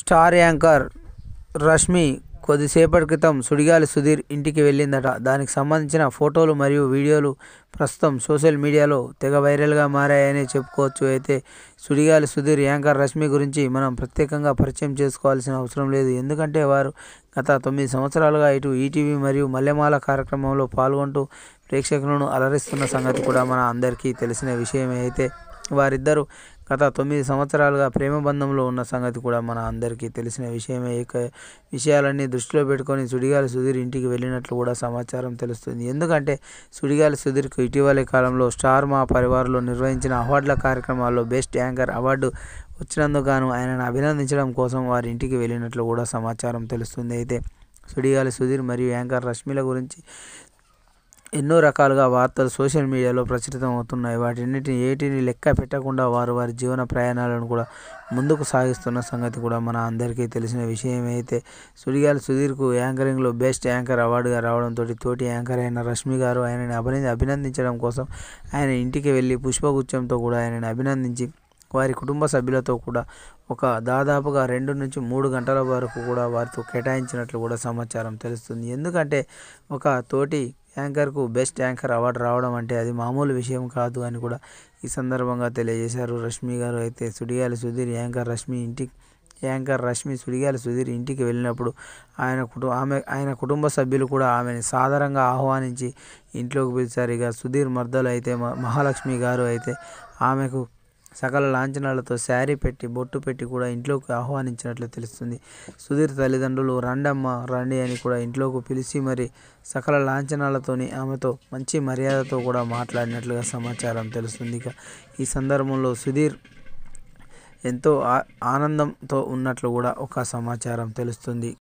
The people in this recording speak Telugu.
స్టార్ యాంకర్ రష్మి కొద్దిసేపటి క్రితం సుడిగాలి సుధీర్ ఇంటికి వెళ్ళిందట దానికి సంబంధించిన ఫోటోలు మరియు వీడియోలు ప్రస్తుతం సోషల్ మీడియాలో తెగ వైరల్గా మారాయని చెప్పుకోవచ్చు అయితే సుడిగాలి సుధీర్ యాంకర్ రష్మి గురించి మనం ప్రత్యేకంగా పరిచయం చేసుకోవాల్సిన అవసరం లేదు ఎందుకంటే వారు గత తొమ్మిది సంవత్సరాలుగా ఇటు ఈటీవీ మరియు మల్లెమాల కార్యక్రమంలో పాల్గొంటూ ప్రేక్షకులను అలరిస్తున్న సంగతి కూడా మన అందరికీ తెలిసిన విషయమే అయితే వారిద్దరూ గత తొమ్మిది సంవత్సరాలుగా ప్రేమ బంధంలో ఉన్న సంగతి కూడా మన అందరికీ తెలిసిన విషయమే ఇక విషయాలన్నీ దృష్టిలో పెట్టుకొని సుడిగాలి సుధీర్ ఇంటికి వెళ్ళినట్లు కూడా సమాచారం తెలుస్తుంది ఎందుకంటే సుడిగాలి సుధీర్కు ఇటీవలి కాలంలో స్టార్ మా పరివారంలో నిర్వహించిన అవార్డుల కార్యక్రమాల్లో బెస్ట్ యాంకర్ అవార్డు వచ్చినందుకు ఆయనను అభినందించడం కోసం వారి ఇంటికి వెళ్ళినట్లు కూడా సమాచారం తెలుస్తుంది అయితే సుడిగాలి సుధీర్ మరియు యాంకర్ రష్మిల గురించి ఎన్నో రకాలుగా వార్తలు సోషల్ మీడియాలో ప్రచురితం అవుతున్నాయి వాటిన్నిటిని ఏటిని లెక్క పెట్టకుండా వారు వారి జీవన ప్రయాణాలను కూడా ముందుకు సాగిస్తున్న సంగతి కూడా మన అందరికీ తెలిసిన విషయం అయితే సుడిగాలి సుధీర్కు యాంకరింగ్లో బెస్ట్ యాంకర్ అవార్డుగా రావడంతో తోటి యాంకర్ అయిన రష్మి గారు ఆయనని అభినంది అభినందించడం కోసం ఆయన ఇంటికి వెళ్ళి పుష్పగుచ్చంతో కూడా ఆయనని అభినందించి వారి కుటుంబ సభ్యులతో కూడా ఒక దాదాపుగా రెండు నుంచి మూడు గంటల వరకు కూడా వారితో కేటాయించినట్లు కూడా సమాచారం తెలుస్తుంది ఎందుకంటే ఒక తోటి యాంకర్కు బెస్ట్ యాంకర్ అవార్డు రావడం అంటే అది మామూలు విషయం కాదు అని కూడా ఈ సందర్భంగా తెలియజేశారు రష్మి గారు అయితే సుడిగాలి సుధీర్ యాంకర్ రష్మి ఇంటికి యాంకర్ రష్మి సుడిగాలి సుధీర్ ఇంటికి వెళ్ళినప్పుడు ఆయన కుటుంబ ఆమె ఆయన కుటుంబ సభ్యులు కూడా ఆమెను సాధారణంగా ఆహ్వానించి ఇంట్లోకి పిలిచారు ఇక సుధీర్ మర్దలు అయితే మహాలక్ష్మి గారు అయితే ఆమెకు సకల లాంఛనాలతో శారీ పెట్టి బొట్టు పెట్టి కూడా ఇంట్లోకి ఆహ్వానించినట్లు తెలుస్తుంది సుధీర్ తల్లిదండ్రులు రండమ్మ రండి అని కూడా ఇంట్లోకి పిలిచి మరి సకల లాంఛనాలతోని ఆమెతో మంచి మర్యాదతో కూడా మాట్లాడినట్లుగా సమాచారం తెలుస్తుంది ఇక ఈ సందర్భంలో సుధీర్ ఎంతో ఆనందంతో ఉన్నట్లు కూడా ఒక సమాచారం తెలుస్తుంది